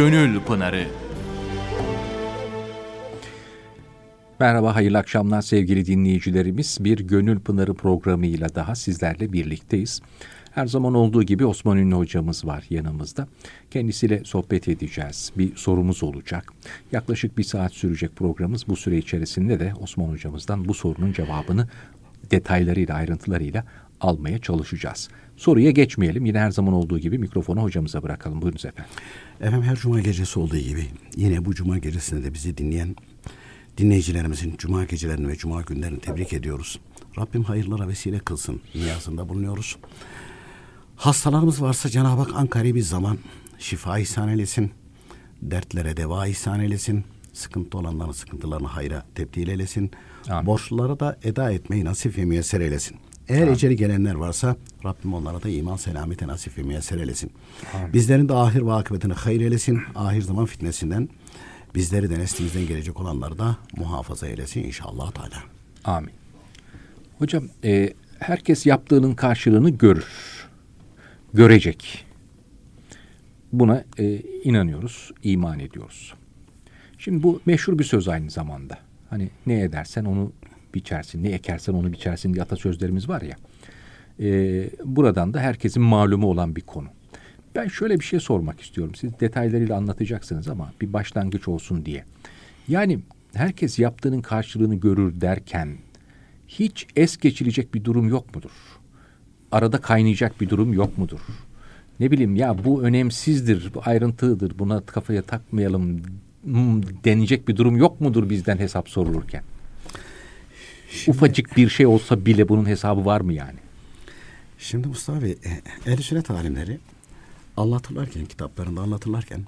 Gönül Pınarı. Merhaba, hayırlı akşamlar sevgili dinleyicilerimiz. Bir Gönül Pınarı programıyla daha sizlerle birlikteyiz. Her zaman olduğu gibi Osman Ünlü hocamız var yanımızda. Kendisiyle sohbet edeceğiz. Bir sorumuz olacak. Yaklaşık bir saat sürecek programımız. Bu süre içerisinde de Osman hocamızdan bu sorunun cevabını detaylarıyla, ayrıntılarıyla almaya çalışacağız. Soruya geçmeyelim. Yine her zaman olduğu gibi mikrofonu hocamıza bırakalım. Buyurunuz efendim. Efendim her cuma gecesi olduğu gibi yine bu cuma gecesinde de bizi dinleyen dinleyicilerimizin cuma gecelerini ve cuma günlerini tebrik ediyoruz. Rabbim hayırlara vesile kılsın niyazında bulunuyoruz. Hastalarımız varsa Cenab-ı Hak Ankara'yı bir zaman şifa ihsan eylesin. Dertlere deva ihsan eylesin. Sıkıntı olanların sıkıntılarını hayra tebdil eylesin. Amin. Borçlulara da eda etmeyi nasip ve müyesser eylesin. Eğer Amin. eceli gelenler varsa Rabbim onlara da iman selamete nasip ve müyesser eylesin. Amin. Bizlerin de ahir ve akıbetini hayır eylesin. Ahir zaman fitnesinden bizleri de neslimizden gelecek olanları da muhafaza eylesin inşallah Teala. Amin. Hocam e, herkes yaptığının karşılığını görür. Görecek. Buna e, inanıyoruz, iman ediyoruz. Şimdi bu meşhur bir söz aynı zamanda. Hani ne edersen onu biçersin. Ne ekersen onu biçersin diye atasözlerimiz var ya. E, buradan da herkesin malumu olan bir konu. Ben şöyle bir şey sormak istiyorum. Siz detaylarıyla anlatacaksınız ama bir başlangıç olsun diye. Yani herkes yaptığının karşılığını görür derken hiç es geçilecek bir durum yok mudur? Arada kaynayacak bir durum yok mudur? Ne bileyim ya bu önemsizdir, bu ayrıntıdır, buna kafaya takmayalım hmm, denecek bir durum yok mudur bizden hesap sorulurken? Şimdi, Ufacık bir şey olsa bile bunun hesabı var mı yani? Şimdi Mustafa Bey, e, ehl sünnet alimleri anlatırlarken, kitaplarında anlatırlarken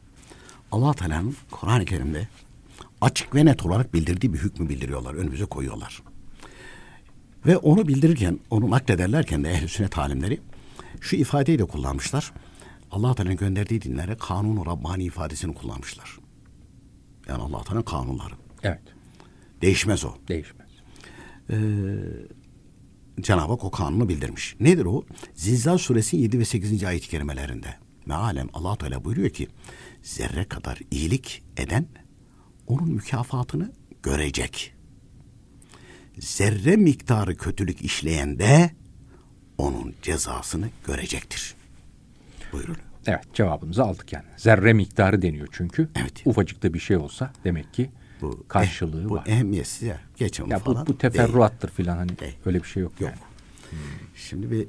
Allah Teala'nın Kur'an-ı Kerim'de açık ve net olarak bildirdiği bir hükmü bildiriyorlar, önümüze koyuyorlar. Ve onu bildirirken, onu naklederlerken de ehl sünnet alimleri şu ifadeyi de kullanmışlar. Allah Teala'nın gönderdiği dinlere kanun-u Rabbani ifadesini kullanmışlar. Yani Allah Teala'nın kanunları. Evet. Değişmez o. Değişmez e, Cenab-ı Hak o kanunu bildirmiş. Nedir o? Zilzal suresinin 7 ve 8. ayet-i kerimelerinde. Mealen allah Teala buyuruyor ki zerre kadar iyilik eden onun mükafatını görecek. Zerre miktarı kötülük işleyen de onun cezasını görecektir. Buyurun. Evet cevabımızı aldık yani. Zerre miktarı deniyor çünkü. Evet. Ufacık da bir şey olsa demek ki bu karşılığı bu var. Bu ehemmiyetsiz ya. Geçin ya falan. Bu, teferruattır değil. filan hani değil. öyle bir şey yok. Yok. Yani. Hmm. Şimdi bir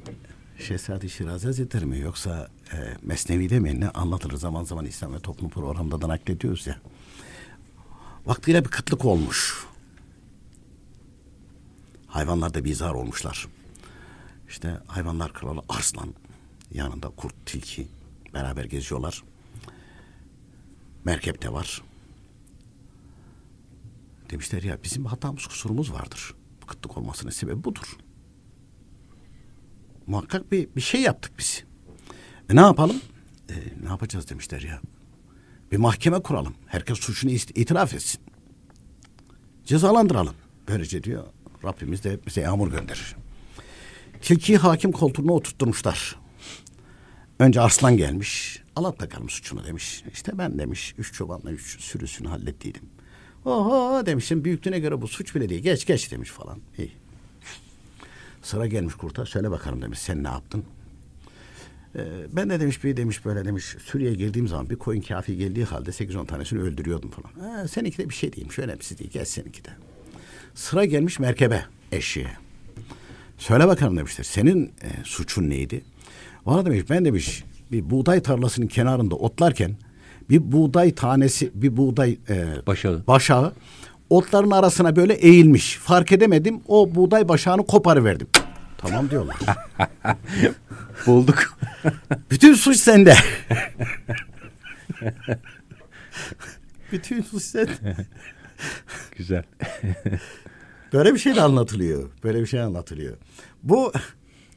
Şehzade Şiraz Hazretleri mi yoksa e, de mi ne anlatılır zaman zaman İslam ve toplum programında da naklediyoruz ya. Vaktiyle bir kıtlık olmuş. Hayvanlar da bizar olmuşlar. İşte hayvanlar kralı arslan yanında kurt tilki beraber geziyorlar. Merkep de var. Demişler ya bizim hatamız kusurumuz vardır. Kıtlık olmasının sebebi budur. Muhakkak bir, bir şey yaptık biz. E ne yapalım? E, ne yapacağız demişler ya. Bir mahkeme kuralım. Herkes suçunu itiraf etsin. Cezalandıralım. Böylece diyor Rabbimiz de bize yağmur gönderir. Tilkiyi hakim koltuğuna oturtmuşlar. Önce aslan gelmiş. Alat bakalım suçunu demiş. İşte ben demiş üç çobanla üç sürüsünü hallettiydim. Oho demişsin büyüklüğüne göre bu suç bile değil. Geç geç demiş falan. İyi. Sıra gelmiş kurta söyle bakalım demiş sen ne yaptın? Ee, ben de demiş bir demiş böyle demiş Suriye'ye girdiğim zaman bir koyun kafi geldiği halde 8-10 tanesini öldürüyordum falan. Ee, seninki de bir şey diyeyim değilmiş önemsiz değil gel seninki de. Sıra gelmiş merkebe eşiğe. Söyle bakalım demiştir senin e, suçun neydi? Valla demiş ben demiş bir buğday tarlasının kenarında otlarken bir buğday tanesi, bir buğday e, başağı. başağı otların arasına böyle eğilmiş. Fark edemedim. O buğday başağını koparıverdim. Tamam diyorlar. Bulduk. Bütün suç sende. Bütün suç sende. Güzel. böyle bir şey de anlatılıyor. Böyle bir şey anlatılıyor. Bu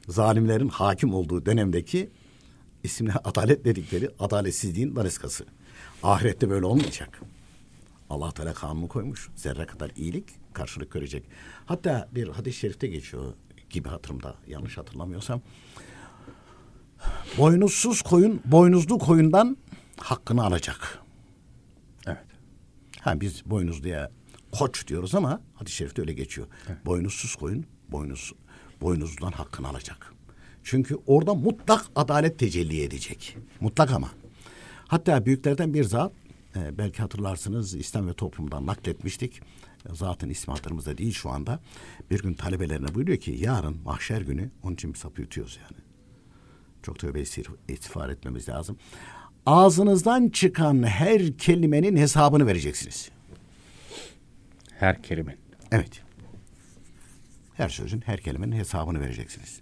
zalimlerin hakim olduğu dönemdeki isimle adalet dedikleri adaletsizliğin daniskası. Ahirette böyle olmayacak. Allah Teala kanunu koymuş. Zerre kadar iyilik karşılık görecek. Hatta bir hadis-i şerifte geçiyor gibi hatırımda yanlış hatırlamıyorsam. Boynuzsuz koyun, boynuzlu koyundan hakkını alacak. Evet. Ha biz boynuzluya koç diyoruz ama hadis-i şerifte öyle geçiyor. Evet. Boynuzsuz koyun, boynuz boynuzludan hakkını alacak. Çünkü orada mutlak adalet tecelli edecek. Mutlak ama. Hatta büyüklerden bir zat e, belki hatırlarsınız İslam ve toplumdan nakletmiştik. E, Zaten ismi hatırımızda değil şu anda. Bir gün talebelerine buyuruyor ki yarın mahşer günü onun için bir sapı yutuyoruz yani. Çok tövbe istiğfar etmemiz lazım. Ağzınızdan çıkan her kelimenin hesabını vereceksiniz. Her kelime. Evet. Her sözün, her kelimenin hesabını vereceksiniz.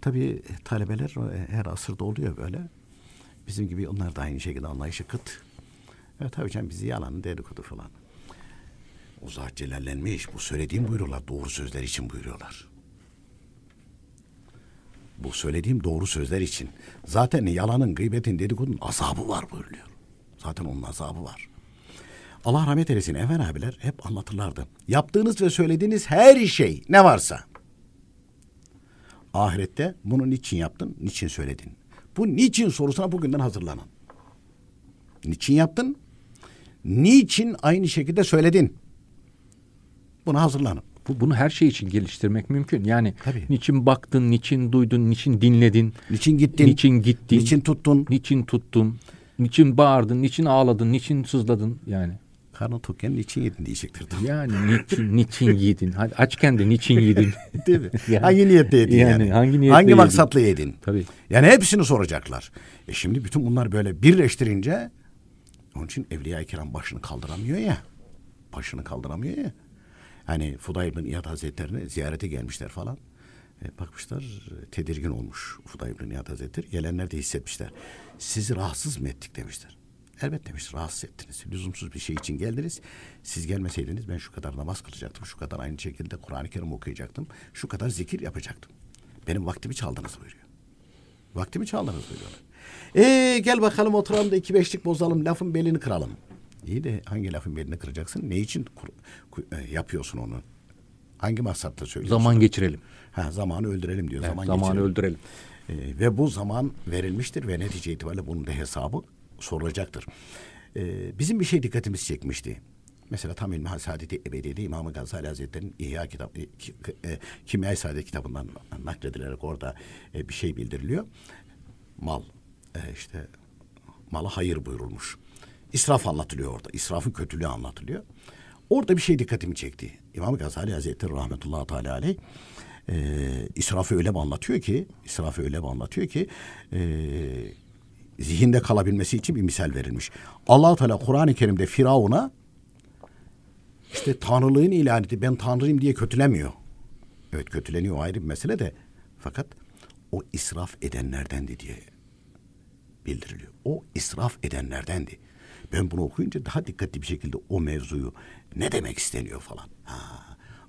Tabii talebeler e, her asırda oluyor böyle. Bizim gibi onlar da aynı şekilde anlayışı kıt. Ve tabii canım bizi yalanı dedikodu falan. O zat celallenmiş. Bu söylediğim buyuruyorlar. Doğru sözler için buyuruyorlar. Bu söylediğim doğru sözler için. Zaten yalanın, gıybetin, dedikodun azabı var buyuruyor. Zaten onun azabı var. Allah rahmet eylesin Enver abiler hep anlatırlardı. Yaptığınız ve söylediğiniz her şey ne varsa. Ahirette bunun için yaptın, niçin söyledin? Bu niçin sorusuna bugünden hazırlanın. Niçin yaptın? Niçin aynı şekilde söyledin? Buna hazırlanın. Bu, bunu her şey için geliştirmek mümkün. Yani Tabii. niçin baktın, niçin duydun, niçin dinledin, niçin gittin, niçin gittin, niçin tuttun, niçin tuttun, niçin bağırdın, niçin ağladın, niçin sızladın yani karnı tokken niçin yedin diyecektir. Tabii. Yani niçin, niçken yedin? Hadi açken de niçin yedin? Değil mi? Yani, hangi niyetle yedin yani? yani? Hangi, niyetle hangi maksatla yedin? yedin? Tabii. Yani hepsini soracaklar. E şimdi bütün bunlar böyle birleştirince onun için Evliya-i Kiram başını kaldıramıyor ya. Başını kaldıramıyor ya. Hani Fuday bin İyad Hazretleri'ne ziyarete gelmişler falan. E, bakmışlar tedirgin olmuş Fuday bin İyad Hazretleri. Gelenler de hissetmişler. Sizi rahatsız mı ettik demişler. Elbet demiş rahatsız ettiniz. Lüzumsuz bir şey için geldiniz. Siz gelmeseydiniz ben şu kadar namaz kılacaktım. Şu kadar aynı şekilde Kur'an-ı Kerim okuyacaktım. Şu kadar zikir yapacaktım. Benim vaktimi çaldınız buyuruyor. Vaktimi çaldınız buyuruyor. Eee gel bakalım oturalım da iki beşlik bozalım. Lafın belini kıralım. İyi de hangi lafın belini kıracaksın? Ne için e, yapıyorsun onu? Hangi maksatla söylüyorsun? Zaman geçirelim. Ha, zamanı öldürelim diyor. Evet, zaman zamanı geçirelim. öldürelim. Ee, ve bu zaman verilmiştir ve netice itibariyle bunun da hesabı sorulacaktır. Ee, bizim bir şey dikkatimiz çekmişti. Mesela tam ilmi saadeti ebediyede İmam Gazali Hazretleri'nin İhya kitap, e, e, Kimya-i kitabından nakledilerek orada e, bir şey bildiriliyor. Mal, e, işte mala hayır buyurulmuş. İsraf anlatılıyor orada. İsrafın kötülüğü anlatılıyor. Orada bir şey dikkatimi çekti. İmam Gazali Hazretleri rahmetullahi teala aleyh e, israfı öyle bir anlatıyor ki israfı öyle bir anlatıyor ki e, zihinde kalabilmesi için bir misal verilmiş. Allah Teala Kur'an-ı Kerim'de Firavun'a işte tanrılığın ilan etti ben tanrıyım diye kötülemiyor. Evet kötüleniyor ayrı bir mesele de fakat o israf edenlerdendi diye bildiriliyor. O israf edenlerdendi. Ben bunu okuyunca daha dikkatli bir şekilde o mevzuyu ne demek isteniyor falan. Ha.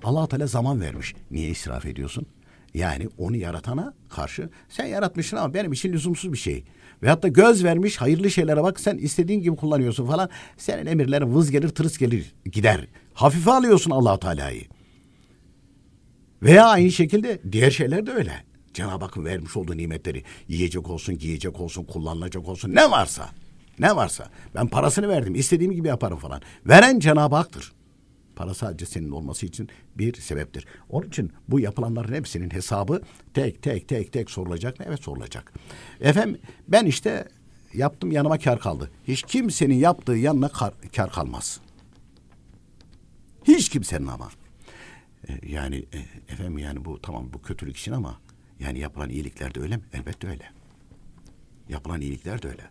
Allah Teala zaman vermiş. Niye israf ediyorsun? Yani onu yaratana karşı sen yaratmışsın ama benim için lüzumsuz bir şey. Ve hatta göz vermiş hayırlı şeylere bak sen istediğin gibi kullanıyorsun falan. Senin emirlerin vız gelir tırıs gelir gider. Hafife alıyorsun allah Teala'yı. Veya aynı şekilde diğer şeyler de öyle. Cenab-ı Hakk'ın vermiş olduğu nimetleri yiyecek olsun, giyecek olsun, kullanılacak olsun ne varsa. Ne varsa. Ben parasını verdim istediğim gibi yaparım falan. Veren Cenab-ı Hak'tır para sadece senin olması için bir sebeptir. Onun için bu yapılanların hepsinin hesabı tek tek tek tek sorulacak mı? Evet sorulacak. Efendim ben işte yaptım yanıma kar kaldı. Hiç kimsenin yaptığı yanına kar, kar kalmaz. Hiç kimsenin ama. E, yani e, efendim yani bu tamam bu kötülük için ama yani yapılan iyilikler de öyle mi? Elbette öyle. Yapılan iyilikler de öyle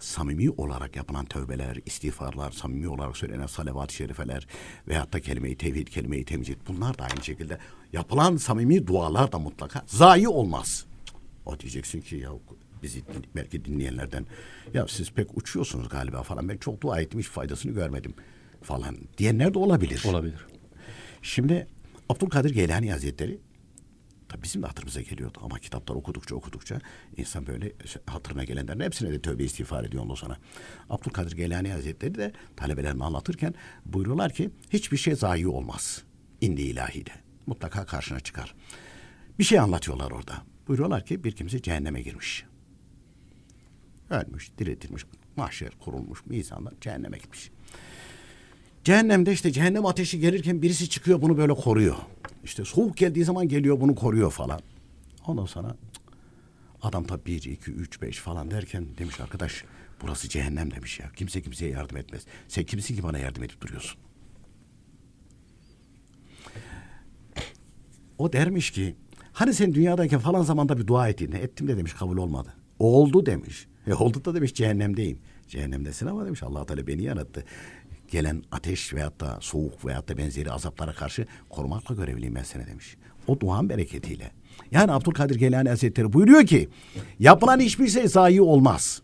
samimi olarak yapılan tövbeler, istiğfarlar, samimi olarak söylenen salavat-ı şerifeler veyahut da kelime-i tevhid, kelime-i temcid bunlar da aynı şekilde yapılan samimi dualar da mutlaka zayi olmaz. O diyeceksin ki ya bizi belki dinleyenlerden ya siz pek uçuyorsunuz galiba falan ben çok dua etmiş faydasını görmedim falan diyenler de olabilir. Olabilir. Şimdi Abdülkadir Geylani Hazretleri Bizim de hatırımıza geliyordu ama kitaplar okudukça okudukça insan böyle şey, hatırına gelenlerin hepsine de tövbe istiğfar ediyor ondan sonra. Abdülkadir Geylani Hazretleri de talebelerini anlatırken buyuruyorlar ki hiçbir şey zayi olmaz. İndi ilahide. Mutlaka karşına çıkar. Bir şey anlatıyorlar orada. Buyuruyorlar ki bir kimse cehenneme girmiş. Ölmüş, diriltilmiş, mahşer kurulmuş, insanlar cehenneme gitmiş. Cehennemde işte cehennem ateşi gelirken birisi çıkıyor bunu böyle koruyor. İşte soğuk geldiği zaman geliyor bunu koruyor falan. Ondan sonra adam tabi bir, iki, üç, beş falan derken demiş arkadaş burası cehennem demiş ya. Kimse kimseye yardım etmez. Sen kimsin ki bana yardım edip duruyorsun? O dermiş ki hani sen dünyadayken falan zamanda bir dua ettin. Ettim de demiş kabul olmadı. Oldu demiş. E oldu da demiş cehennemdeyim. Cehennemdesin ama demiş allah Teala beni yarattı gelen ateş veyahut da soğuk veyahut da benzeri azaplara karşı korumakla görevliyim ben seni demiş. O duan bereketiyle. Yani Abdülkadir Geylani Hazretleri buyuruyor ki yapılan hiçbir şey zayi olmaz.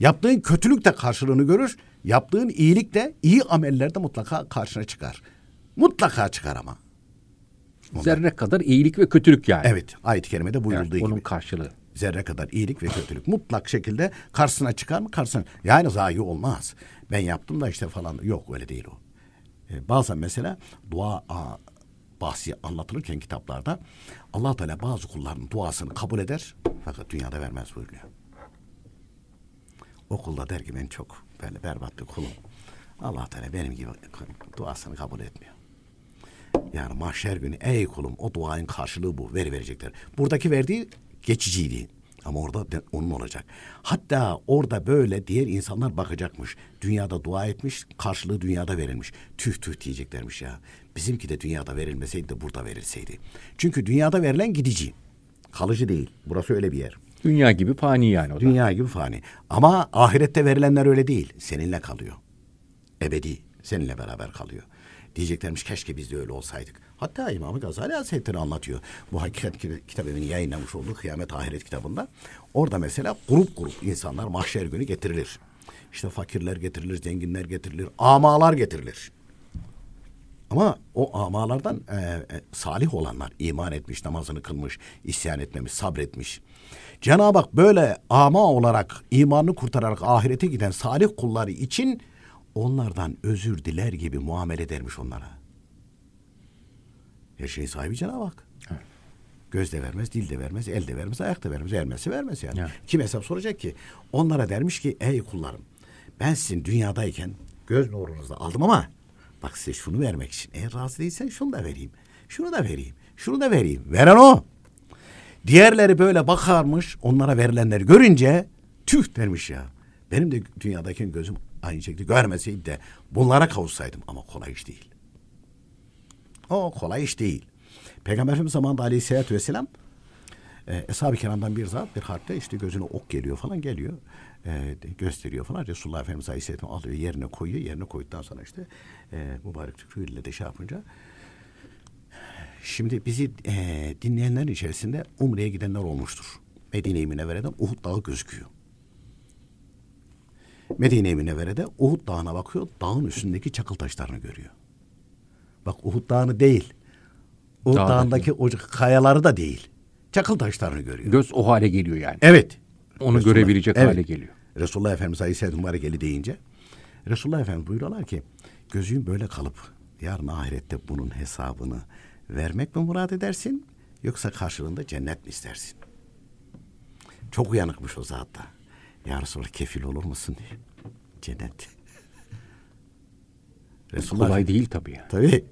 Yaptığın kötülük de karşılığını görür. Yaptığın iyilik de iyi ameller de mutlaka karşına çıkar. Mutlaka çıkar ama. Onlar. Zerre kadar iyilik ve kötülük yani. Evet ayet-i kerimede buyurulduğu evet, onun gibi. Onun karşılığı. Zerre kadar iyilik ve kötülük mutlak şekilde karşısına çıkar mı karşısına. Yani zayi olmaz ben yaptım da işte falan yok öyle değil o. E, bazen mesela dua a, bahsi anlatılırken kitaplarda Allah Teala bazı kulların duasını kabul eder fakat dünyada vermez buyuruyor. O kulda der ki ben çok böyle berbat bir kulum. Allah Teala benim gibi duasını kabul etmiyor. Yani mahşer günü ey kulum o duanın karşılığı bu veri verecekler. Buradaki verdiği geçiciydi. Ama orada de, onun olacak. Hatta orada böyle diğer insanlar bakacakmış. Dünyada dua etmiş, karşılığı dünyada verilmiş. Tüh tüh diyeceklermiş ya. Bizimki de dünyada verilmeseydi de burada verilseydi. Çünkü dünyada verilen gidici. Kalıcı değil. Burası öyle bir yer. Dünya gibi fani yani o da. Dünya gibi fani. Ama ahirette verilenler öyle değil. Seninle kalıyor. Ebedi seninle beraber kalıyor. Diyeceklermiş keşke biz de öyle olsaydık. Hatta İmam Gazali Hazretleri anlatıyor. Bu hakikat kitabının yayınlamış olduğu Kıyamet Ahiret kitabında. Orada mesela grup grup insanlar mahşer günü getirilir. İşte fakirler getirilir, zenginler getirilir, amalar getirilir. Ama o amalardan e, e, salih olanlar iman etmiş, namazını kılmış, isyan etmemiş, sabretmiş. Cenab-ı Hak böyle ama olarak imanını kurtararak ahirete giden salih kulları için onlardan özür diler gibi muamele edermiş onlara. Her şeyin sahibi Cenab-ı Hak. Göz de vermez, dil de vermez, el de vermez, ayak da vermez. Vermezse vermez yani. Evet. Kim hesap soracak ki? Onlara dermiş ki ey kullarım ben sizin dünyadayken göz nurunuzla aldım ama bak size şunu vermek için. Eğer razı değilsen şunu da vereyim. Şunu da vereyim. Şunu da vereyim. Veren o. Diğerleri böyle bakarmış onlara verilenleri görünce tüh dermiş ya. Benim de dünyadaki gözüm aynı şekilde görmeseydi de bunlara kavuşsaydım ama kolay iş değil. O kolay iş değil. Peygamber Efendimiz zamanında aleyhissalatü vesselam e, Eshab-ı Kiram'dan bir zat bir harpte işte gözüne ok geliyor falan geliyor. E, gösteriyor falan. Resulullah Efendimiz Aleyhisselatü alıyor yerine koyuyor. Yerine koyduktan sonra işte e, mübarek tükürüyle de şey yapınca Şimdi bizi e, dinleyenler içerisinde Umre'ye gidenler olmuştur. Medine-i Münevvere'den Uhud Dağı gözüküyor. Medine-i Münevvere'de Uhud Dağı'na bakıyor. Dağın üstündeki çakıl taşlarını görüyor. Bak Uhud Dağı'nı değil. Uhud Dağdaki. Dağı'ndaki o kayaları da değil. Çakıl taşlarını görüyor. Göz o hale geliyor yani. Evet. Onu Resulullah, görebilecek evet. hale geliyor. Resulullah Efendimiz Aleyhisselatü Harekeli deyince Resulullah Efendimiz buyuruyorlar ki gözün böyle kalıp yarın ahirette bunun hesabını vermek mi murat edersin yoksa karşılığında cennet mi istersin? Çok uyanıkmış o zat da. Ya Resulallah kefil olur musun diye. Cennet. Resulullah Kolay değil tabii. Tabii.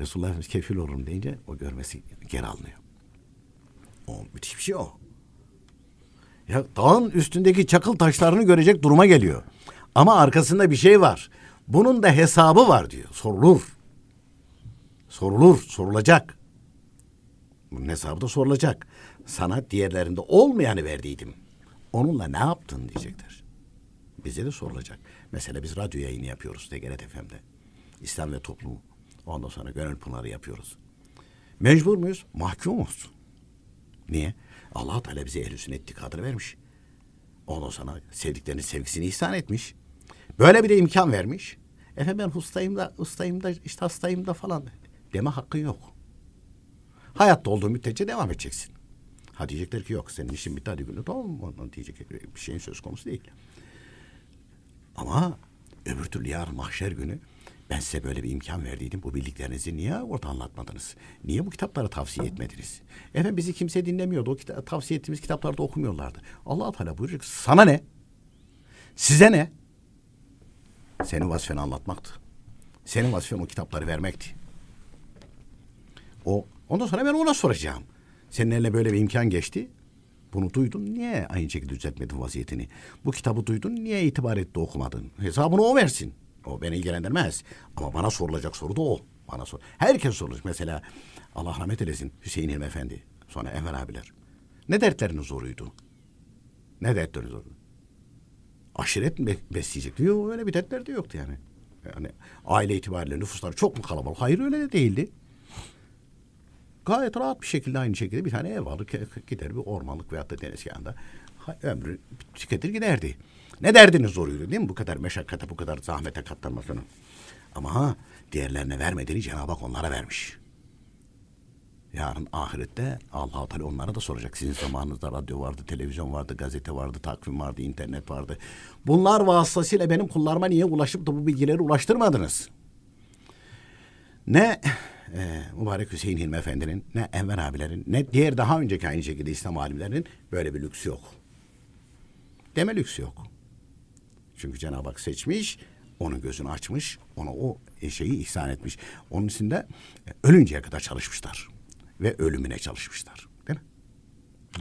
Resulullah Efendimiz kefil olurum deyince o görmesi geri alınıyor. O müthiş bir şey o. Ya dağın üstündeki çakıl taşlarını görecek duruma geliyor. Ama arkasında bir şey var. Bunun da hesabı var diyor. Sorulur. Sorulur, sorulacak. Bunun hesabı da sorulacak. Sana diğerlerinde olmayanı verdiydim. Onunla ne yaptın diyecekler. Bize de sorulacak. Mesela biz radyo yayını yapıyoruz TGRT FM'de. İslam ve toplum. Ondan sonra Gönül Pınarı yapıyoruz. Mecbur muyuz? Mahkumuz. Niye? Allah Teala bize ehl-i sünnet itikadını vermiş. Ondan sonra sevdiklerinin sevgisini ihsan etmiş. Böyle bir de imkan vermiş. Efendim ben hastayım da, ustayım da, işte hastayım da falan deme hakkın yok. Hayatta olduğun müddetçe devam edeceksin. Ha diyecekler ki yok senin işin bitti hadi günü tamam diyecek bir şeyin söz konusu değil. Ama öbür türlü yarın mahşer günü ben size böyle bir imkan verdiydim. Bu bildiklerinizi niye orada anlatmadınız? Niye bu kitapları tavsiye etmediniz? Efendim bizi kimse dinlemiyordu. O kita- tavsiye ettiğimiz da okumuyorlardı. allah Teala buyuracak sana ne? Size ne? Senin vazifeni anlatmaktı. Senin vazifen o kitapları vermekti. O Ondan sonra ben ona soracağım. Senin eline böyle bir imkan geçti. Bunu duydun niye aynı şekilde düzeltmedin vaziyetini? Bu kitabı duydun niye itibar etti okumadın? Hesabını o versin. O beni ilgilendirmez. Ama bana sorulacak soru da o. Bana sor. Herkes sorulur. Mesela Allah rahmet eylesin Hüseyin Hilmi Efendi. Sonra Enver abiler. Ne dertleriniz zoruydu? Ne dertleriniz zoruydu? Aşiret mi besleyecek? diyor, öyle bir dertler de yoktu yani. Yani aile itibariyle nüfuslar çok mu kalabalık? Hayır öyle de değildi gayet rahat bir şekilde aynı şekilde bir tane ev alır gider bir ormanlık veyahut da deniz kenarında ömrü tüketir giderdi. Ne derdiniz zoruydu değil mi? Bu kadar meşakkate, bu kadar zahmete katlanmasını. Ama ha, diğerlerine vermediğini Cenab-ı Hak onlara vermiş. Yarın ahirette Allah-u Teala onlara da soracak. Sizin zamanınızda radyo vardı, televizyon vardı, gazete vardı, takvim vardı, internet vardı. Bunlar vasıtasıyla benim kullarıma niye ulaşıp da bu bilgileri ulaştırmadınız? Ne e, Mübarek Hüseyin Hilmi Efendi'nin ne Enver abilerin ne diğer daha önceki aynı şekilde İslam alimlerinin böyle bir lüksü yok. Deme lüksü yok. Çünkü Cenab-ı Hak seçmiş, onun gözünü açmış, ona o şeyi ihsan etmiş. Onun için de e, ölünceye kadar çalışmışlar. Ve ölümüne çalışmışlar. Değil mi?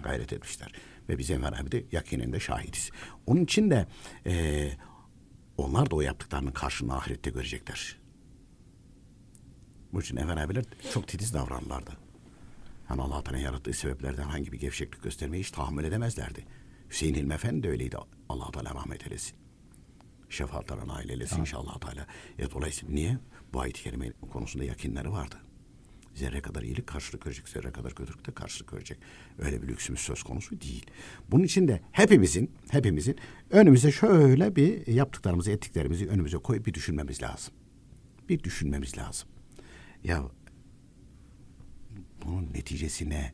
Gayret etmişler. Ve biz Enver abi de yakininde şahidiz. Onun için de e, onlar da o yaptıklarının karşılığını ahirette görecekler. Bu için Efendi abiler çok titiz davranlardı. Yani Allah Teala yarattığı sebeplerden hangi bir gevşeklik göstermeyi hiç tahammül edemezlerdi. Hüseyin Hilmi Efendi de öyleydi. Allah Teala rahmet eylesin. Şefaatlerine nail eylesin tamam. inşallah Teala. E, dolayısıyla niye? Bu ayet-i kerime konusunda yakinleri vardı. Zerre kadar iyilik karşılık görecek, zerre kadar kötülük de karşılık görecek. Öyle bir lüksümüz söz konusu değil. Bunun için de hepimizin, hepimizin önümüze şöyle bir yaptıklarımızı, ettiklerimizi önümüze koyup bir düşünmemiz lazım. Bir düşünmemiz lazım. Ya bunun neticesi ne?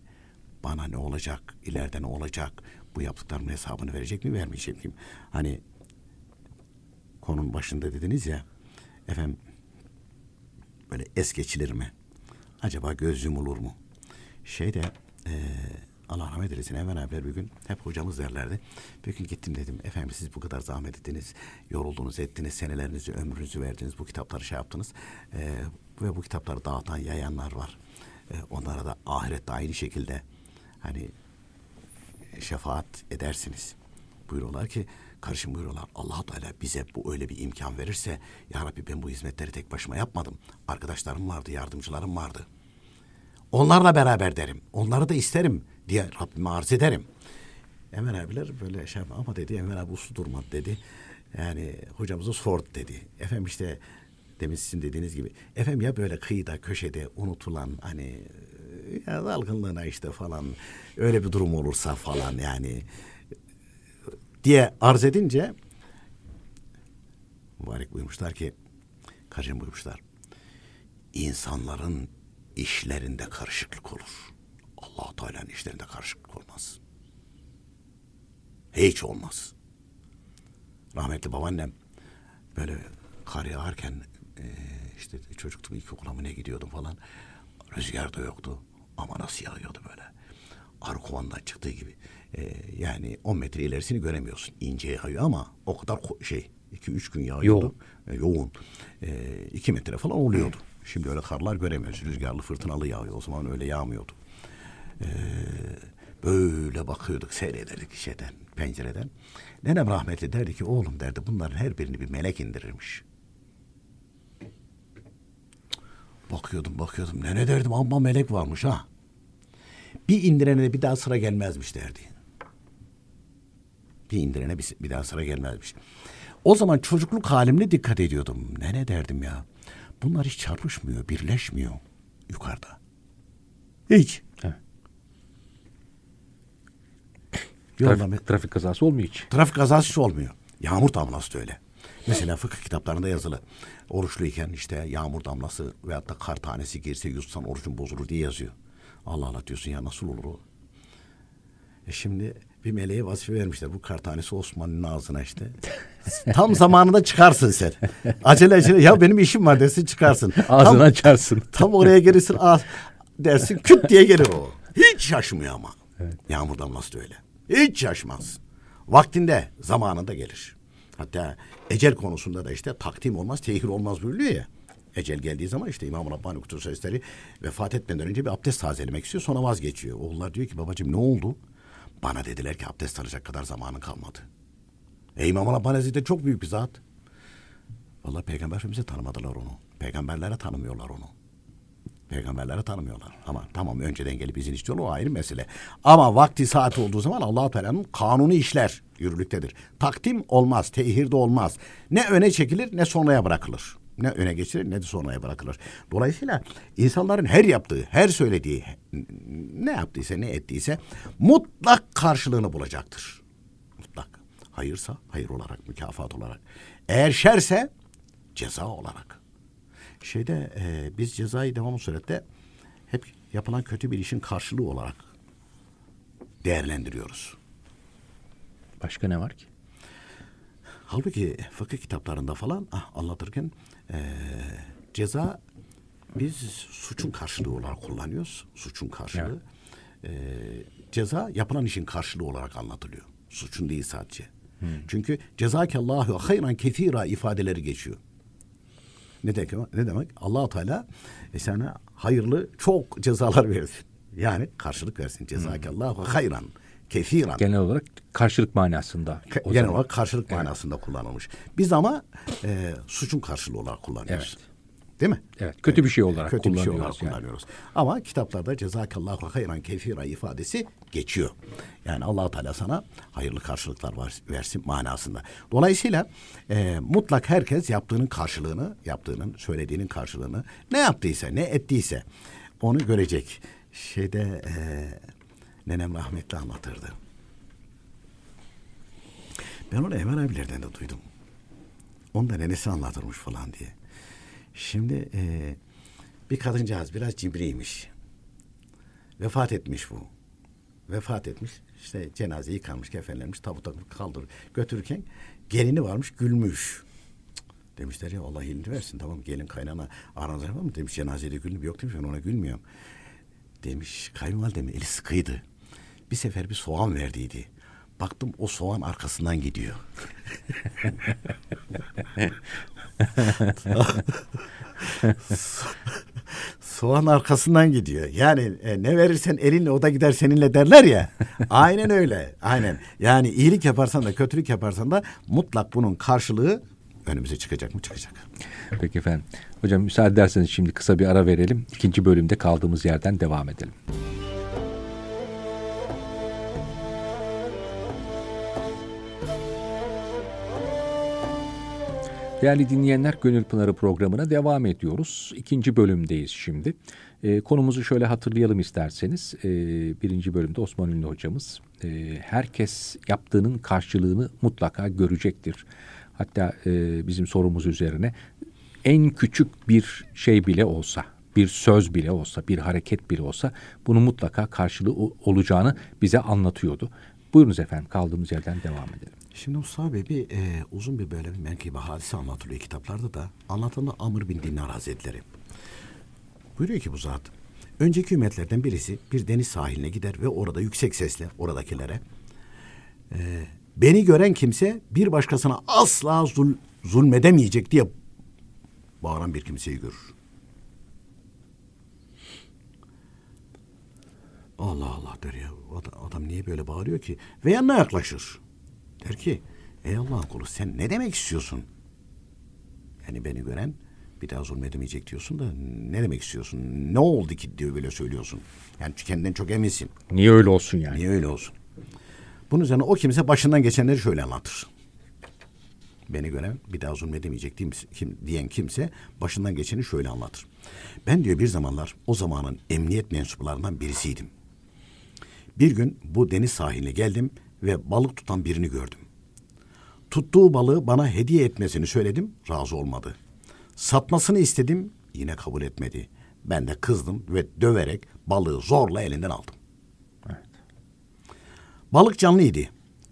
Bana ne olacak? İleride ne olacak? Bu yaptıklarımın hesabını verecek mi vermeyecek miyim? Hani konun başında dediniz ya efendim böyle es geçilir mi? Acaba göz yumulur mu? Şeyde e, Allah rahmet eylesin hemen haber bir gün hep hocamız derlerdi. Bir gün gittim dedim efendim siz bu kadar zahmet ettiniz, yoruldunuz, ettiniz, senelerinizi, ömrünüzü verdiniz, bu kitapları şey yaptınız. E, ve bu kitapları dağıtan yayanlar var. E, onlara da ahirette aynı şekilde hani şefaat edersiniz. Buyuruyorlar ki karışım buyuruyorlar. allah Teala bize bu öyle bir imkan verirse Ya Rabbi ben bu hizmetleri tek başıma yapmadım. Arkadaşlarım vardı, yardımcılarım vardı. Onlarla beraber derim. Onları da isterim diye Rabbime arz ederim. Enver abiler böyle şey ama dedi Enver abi uslu durmadı dedi. Yani hocamızı sordu dedi. Efendim işte demin sizin dediğiniz gibi efem ya böyle kıyıda köşede unutulan hani e, ya dalgınlığına işte falan öyle bir durum olursa falan yani diye arz edince mübarek buyurmuşlar ki kaçın buyurmuşlar insanların işlerinde karışıklık olur. Allah Teala'nın işlerinde karışıklık olmaz. Hiç olmaz. Rahmetli babaannem böyle kar yağarken e, işte çocuktum ilkokula mı ne gidiyordum falan. Rüzgar da yoktu ama nasıl yağıyordu böyle. Arkovan'dan çıktığı gibi. E, yani 10 metre ilerisini göremiyorsun. ince yağıyor ama o kadar şey 2-3 gün yağıyordu. Yoğun. E, E, 2 metre falan oluyordu. Şimdi öyle karlar göremiyoruz. Rüzgarlı fırtınalı yağıyor. O zaman öyle yağmıyordu. E, böyle bakıyorduk seyrederdik şeyden pencereden. Nenem rahmetli derdi ki oğlum derdi bunların her birini bir melek indirirmiş. Bakıyordum bakıyordum ne ne derdim amma melek varmış ha. Bir indirene de bir daha sıra gelmezmiş derdi. Bir indirene bir, bir daha sıra gelmezmiş. O zaman çocukluk halimle dikkat ediyordum. Ne ne derdim ya. Bunlar hiç çarpışmıyor, birleşmiyor yukarıda. Hiç. Evet. trafik, trafik kazası olmuyor hiç. Trafik kazası hiç olmuyor. Yağmur tablosu da öyle. Mesela fıkıh kitaplarında yazılı. Oruçluyken işte yağmur damlası veyahut da kar tanesi girse yutsan orucun bozulur diye yazıyor. Allah Allah diyorsun ya nasıl olur o? E şimdi bir meleğe vazife vermişler. Bu kar tanesi Osman'ın ağzına işte. Tam zamanında çıkarsın sen. Acele acele ya benim işim var dersin çıkarsın. ağzına çıkarsın Tam oraya gelirsin ağız ah, dersin küt diye gelir o. Hiç şaşmıyor ama. Evet. Yağmur damlası da öyle. Hiç şaşmaz. Vaktinde zamanında gelir. Hatta ecel konusunda da işte takdim olmaz, tehir olmaz buyuruyor ya. Ecel geldiği zaman işte İmam-ı Rabbani Kutusu Sesleri vefat etmeden önce bir abdest tazelemek istiyor. Sonra vazgeçiyor. Oğullar diyor ki babacığım ne oldu? Bana dediler ki abdest alacak kadar zamanın kalmadı. E İmam-ı Rabbani Hazretleri çok büyük bir zat. Valla Peygamber bize tanımadılar onu. Peygamberlere tanımıyorlar onu. Peygamberlere tanımıyorlar. Ama tamam önceden gelip izin istiyorlar o ayrı mesele. Ama vakti saat olduğu zaman allah Teala'nın kanunu işler yürürlüktedir. Takdim olmaz, tehirde olmaz. Ne öne çekilir ne sonraya bırakılır. Ne öne geçilir ne de sonraya bırakılır. Dolayısıyla insanların her yaptığı, her söylediği, ne yaptıysa ne ettiyse mutlak karşılığını bulacaktır. Mutlak. Hayırsa hayır olarak, mükafat olarak. Eğer şerse ceza olarak. Şeyde e, biz cezayı devamlı surette hep yapılan kötü bir işin karşılığı olarak değerlendiriyoruz. Başka ne var ki? Halbuki fıkıh kitaplarında falan ah, anlatırken e, ceza biz suçun karşılığı olarak kullanıyoruz. Suçun karşılığı. Evet. E, ceza yapılan işin karşılığı olarak anlatılıyor. Suçun değil sadece. Hmm. Çünkü cezakallahu hayran kefira ifadeleri geçiyor. Ne demek? Ne demek? Allah Teala e, sana hayırlı çok cezalar versin. Yani karşılık versin hmm. cezakallahu hayran. Hmm Kesiren. Genel olarak karşılık manasında. Ke- genel zaman. olarak karşılık evet. manasında kullanılmış. Biz ama e, suçun karşılığı olarak kullanıyoruz. Evet. Değil mi? Evet. Kötü bir şey olarak kötü kullanıyoruz. Kötü bir şey olarak yani. kullanıyoruz. Ama kitaplarda cezakallahu hayran kefira ifadesi geçiyor. Yani allah Teala sana hayırlı karşılıklar var, versin manasında. Dolayısıyla e, mutlak herkes yaptığının karşılığını, yaptığının, söylediğinin karşılığını ne yaptıysa, ne ettiyse onu görecek. Şeyde e, nenem rahmetli anlatırdı. Ben onu Emel abilerden de duydum. Onu da nenesi anlatırmış falan diye. Şimdi e, bir kadıncağız biraz cimriymiş. Vefat etmiş bu. Vefat etmiş. İşte cenaze yıkanmış, kefenlenmiş, tabuta kaldır götürürken gelini varmış gülmüş. demişler ya Allah elini versin tamam gelin kaynana aranızda var mı? Demiş cenazede gülüm yok demiş ben ona gülmüyorum. Demiş kayınvalidemin eli sıkıydı. Bir sefer bir soğan verdiydi. Baktım o soğan arkasından gidiyor. soğan arkasından gidiyor. Yani e, ne verirsen elinle o da gider seninle derler ya. Aynen öyle. Aynen. Yani iyilik yaparsan da kötülük yaparsan da mutlak bunun karşılığı önümüze çıkacak mı? Çıkacak. Peki efendim. Hocam müsaade ederseniz şimdi kısa bir ara verelim. İkinci bölümde kaldığımız yerden devam edelim. Değerli dinleyenler Gönül Pınarı programına devam ediyoruz. İkinci bölümdeyiz şimdi. E, konumuzu şöyle hatırlayalım isterseniz. E, birinci bölümde Osman Ünlü hocamız e, herkes yaptığının karşılığını mutlaka görecektir. Hatta e, bizim sorumuz üzerine en küçük bir şey bile olsa bir söz bile olsa, bir hareket bile olsa bunun mutlaka karşılığı olacağını bize anlatıyordu. Buyurunuz efendim kaldığımız yerden devam edelim. Şimdi Mustafa Bey bir e, uzun bir böyle bir menkıbe hadise anlatılıyor kitaplarda da. Anlatan da Amr bin Dinar Hazretleri. Buyuruyor ki bu zat. Önceki ümmetlerden birisi bir deniz sahiline gider ve orada yüksek sesle oradakilere e, beni gören kimse bir başkasına asla zul, zulmedemeyecek diye bağıran bir kimseyi görür. Allah Allah der ya adam niye böyle bağırıyor ki? Ve yanına yaklaşır. Der ki ey Allah'ın kulu sen ne demek istiyorsun? Yani beni gören bir daha zulmedemeyecek diyorsun da ne demek istiyorsun? Ne oldu ki diyor böyle söylüyorsun. Yani kendinden çok eminsin. Niye öyle olsun yani? Niye öyle olsun? Bunun üzerine o kimse başından geçenleri şöyle anlatır. Beni gören bir daha zulmedemeyecek değil mi? Kim, diyen kimse başından geçeni şöyle anlatır. Ben diyor bir zamanlar o zamanın emniyet mensuplarından birisiydim. Bir gün bu deniz sahiline geldim ve balık tutan birini gördüm. Tuttuğu balığı bana hediye etmesini söyledim, razı olmadı. Satmasını istedim, yine kabul etmedi. Ben de kızdım ve döverek balığı zorla elinden aldım. Evet. Balık canlıydı.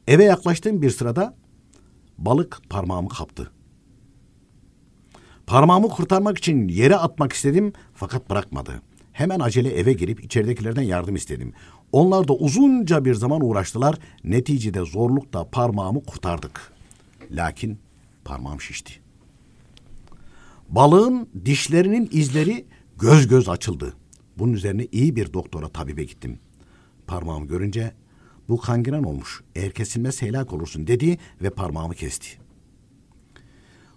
Eve yaklaştığım bir sırada balık parmağımı kaptı. Parmağımı kurtarmak için yere atmak istedim fakat bırakmadı. Hemen acele eve girip içeridekilerden yardım istedim. Onlar da uzunca bir zaman uğraştılar. Neticede zorlukla parmağımı kurtardık. Lakin parmağım şişti. Balığın dişlerinin izleri göz göz açıldı. Bunun üzerine iyi bir doktora tabibe gittim. Parmağımı görünce bu kangren olmuş. Eğer kesilmez helak olursun dedi ve parmağımı kesti.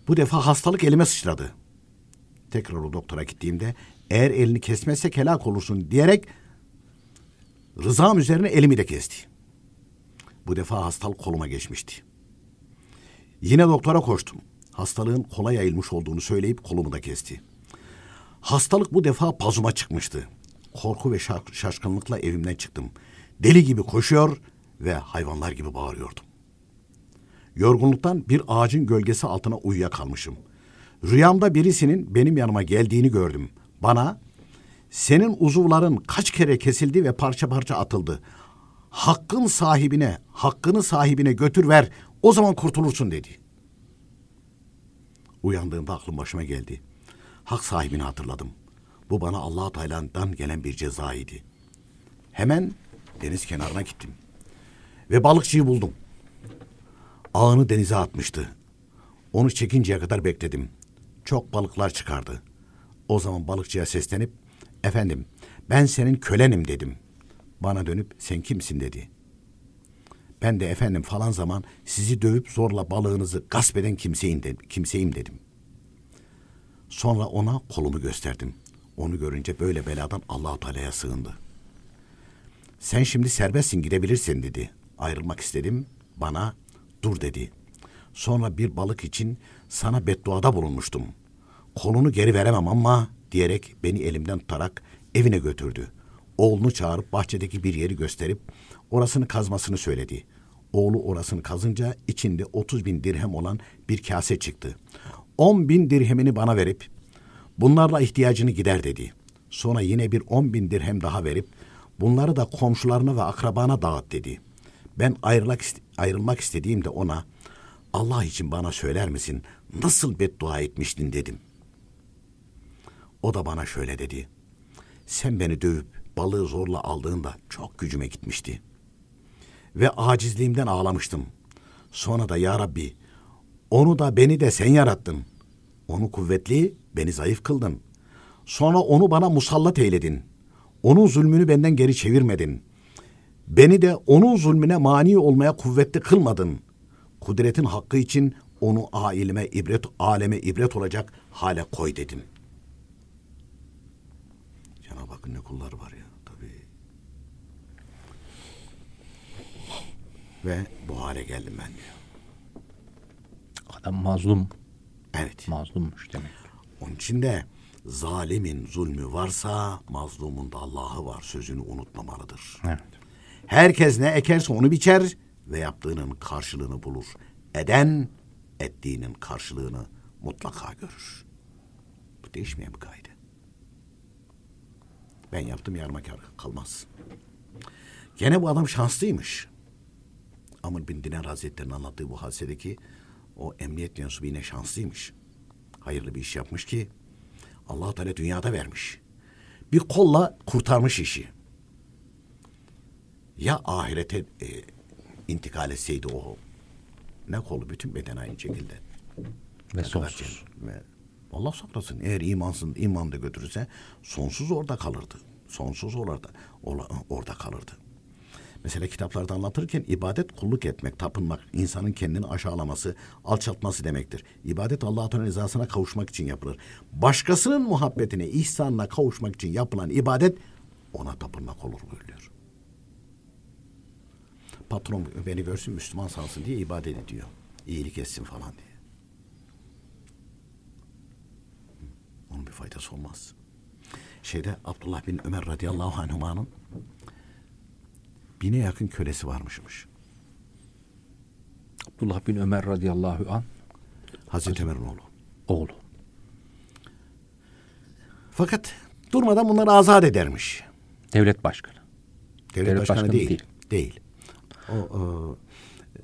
Bu defa hastalık elime sıçradı. Tekrar o doktora gittiğimde eğer elini kesmezsek helak olursun diyerek Rızam üzerine elimi de kesti. Bu defa hastalık koluma geçmişti. Yine doktora koştum. Hastalığın kola yayılmış olduğunu söyleyip kolumu da kesti. Hastalık bu defa pazuma çıkmıştı. Korku ve şaşkınlıkla evimden çıktım. Deli gibi koşuyor ve hayvanlar gibi bağırıyordum. Yorgunluktan bir ağacın gölgesi altına uyuyakalmışım. Rüyamda birisinin benim yanıma geldiğini gördüm. Bana senin uzuvların kaç kere kesildi ve parça parça atıldı. Hakkın sahibine, hakkını sahibine götür ver. O zaman kurtulursun dedi. Uyandığımda aklım başıma geldi. Hak sahibini hatırladım. Bu bana Allah Teala'dan gelen bir ceza idi. Hemen deniz kenarına gittim. Ve balıkçıyı buldum. Ağını denize atmıştı. Onu çekinceye kadar bekledim. Çok balıklar çıkardı. O zaman balıkçıya seslenip Efendim ben senin kölenim dedim. Bana dönüp sen kimsin dedi. Ben de efendim falan zaman sizi dövüp zorla balığınızı gasp eden kimseyim, de, kimseyim dedim. Sonra ona kolumu gösterdim. Onu görünce böyle beladan Allahu Teala'ya sığındı. Sen şimdi serbestsin gidebilirsin dedi. Ayrılmak istedim. Bana dur dedi. Sonra bir balık için sana bedduada bulunmuştum. Kolunu geri veremem ama diyerek beni elimden tutarak evine götürdü. Oğlunu çağırıp bahçedeki bir yeri gösterip orasını kazmasını söyledi. Oğlu orasını kazınca içinde 30 bin dirhem olan bir kase çıktı. 10 bin dirhemini bana verip bunlarla ihtiyacını gider dedi. Sonra yine bir 10 bin dirhem daha verip bunları da komşularına ve akrabana dağıt dedi. Ben ayrılmak, ayrılmak istediğimde ona Allah için bana söyler misin nasıl beddua etmiştin dedim.'' O da bana şöyle dedi. Sen beni dövüp balığı zorla aldığında çok gücüme gitmişti. Ve acizliğimden ağlamıştım. Sonra da ya Rabbi onu da beni de sen yarattın. Onu kuvvetli, beni zayıf kıldın. Sonra onu bana musallat eyledin. Onun zulmünü benden geri çevirmedin. Beni de onun zulmüne mani olmaya kuvvetli kılmadın. Kudretin hakkı için onu aileme ibret, aleme ibret olacak hale koy dedim.'' Bakın ne kullar var ya tabii. Ve bu hale geldim ben diyor. Adam mazlum. Evet. Mazlummuş demek. Onun için de zalimin zulmü varsa mazlumun da Allah'ı var sözünü unutmamalıdır. Evet. Herkes ne ekerse onu biçer ve yaptığının karşılığını bulur. Eden ettiğinin karşılığını mutlaka görür. Bu değişmeyen bir kaide. Ben yaptım yarıma kar kalmaz. Gene bu adam şanslıymış. Amr bin Dinar Hazretleri'nin anlattığı bu hadisedeki o emniyet mensubu yine şanslıymış. Hayırlı bir iş yapmış ki allah Teala dünyada vermiş. Bir kolla kurtarmış işi. Ya ahirete e, intikal etseydi o ne kolu bütün beden aynı şekilde. Ve sonsuz. Allah saklasın eğer imansın iman da götürürse sonsuz orada kalırdı. Sonsuz orada orada kalırdı. Mesela kitaplarda anlatırken ibadet kulluk etmek, tapınmak, insanın kendini aşağılaması, alçaltması demektir. İbadet Allah Teala rızasına kavuşmak için yapılır. Başkasının muhabbetine, ihsanına kavuşmak için yapılan ibadet ona tapınmak olur buyuruyor. Patron beni görsün Müslüman sansın diye ibadet ediyor. İyilik etsin falan diye. Onun bir faydası olmaz. Şeyde Abdullah bin Ömer radıyallahu anhuma'nın bine yakın kölesi varmışmış. Abdullah bin Ömer radıyallahu an Hazreti Ömer'in oğlu. Oğlu. Fakat durmadan bunları azat edermiş. Devlet başkanı. Devlet, Devlet başkanı, başkanı değil. Değil. değil. O, o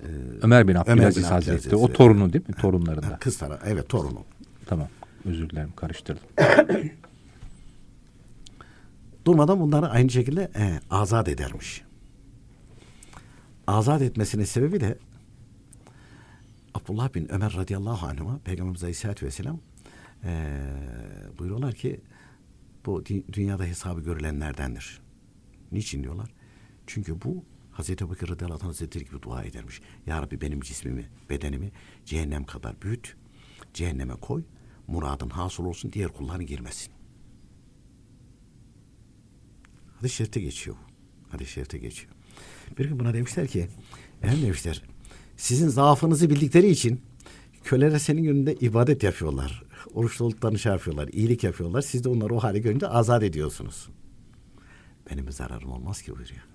e, Ömer bin Abdülaziz Hazretleri. O torunu değil mi? Torunlarında. Kız tarafı. Evet torunu. Tamam. Özür dilerim karıştırdım. Durmadan bunları aynı şekilde e, azat edermiş. Azat etmesinin sebebi de Abdullah bin Ömer radıyallahu anh'a Peygamberimiz Aleyhisselatü Vesselam e, buyuruyorlar ki bu dünyada hesabı görülenlerdendir. Niçin diyorlar? Çünkü bu Hazreti Bekir radıyallahu anh hazretleri gibi dua edermiş. Ya Rabbi benim cismimi, bedenimi cehennem kadar büyüt, cehenneme koy muradın hasıl olsun diğer kulların girmesin. Hadis-i şerifte geçiyor bu. Hadis-i şerifte geçiyor. Bir gün buna demişler ki efendim demişler sizin zaafınızı bildikleri için kölere senin önünde ibadet yapıyorlar. Oruçlu olduklarını şey yapıyorlar. iyilik yapıyorlar. Siz de onları o hale görünce azat ediyorsunuz. Benim bir zararım olmaz ki buyuruyor.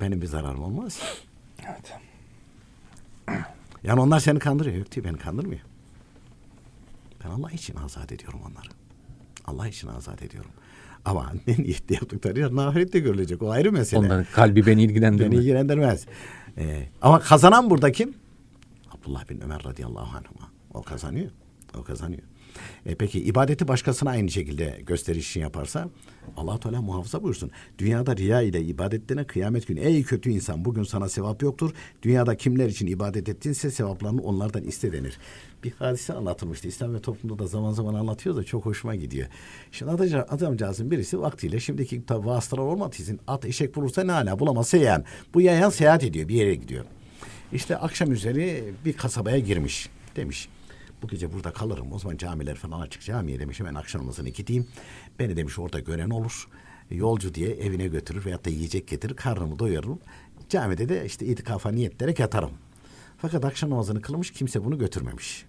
Benim bir zararım olmaz. Evet. Yani onlar seni kandırıyor. Yok değil beni kandırmıyor. Ben Allah için azat ediyorum onları. Allah için azat ediyorum. Ama ne niyetle yaptıkları yarın ahirette görülecek. O ayrı mesele. Onların kalbi beni ilgilendirmez. beni ilgilendirmez. Ee, ama kazanan burada kim? Abdullah bin Ömer radıyallahu anh. O kazanıyor. O kazanıyor. E peki ibadeti başkasına aynı şekilde gösteriş için yaparsa Allah Teala muhafaza buyursun. Dünyada riya ile ibadetlerine kıyamet günü ey kötü insan bugün sana sevap yoktur. Dünyada kimler için ibadet ettinse sevaplarını onlardan iste denir. Bir hadise anlatılmıştı. İslam ve toplumda da zaman zaman anlatıyoruz da çok hoşuma gidiyor. Şimdi adamca, adamcağızın birisi vaktiyle şimdiki tabi vasıtalar olmadığı için at eşek bulursa ne ala bulamazsa yayan. Bu yayan seyahat ediyor bir yere gidiyor. İşte akşam üzeri bir kasabaya girmiş demiş. Bu gece burada kalırım. O zaman camiler falan açık. Camiye demiş hemen akşam namazını gideyim. Beni demiş orada gören olur. Yolcu diye evine götürür veyahut da yiyecek getirir. Karnımı doyarım. Camide de işte itikafa niyetlere yatarım. Fakat akşam namazını kılmış kimse bunu götürmemiş.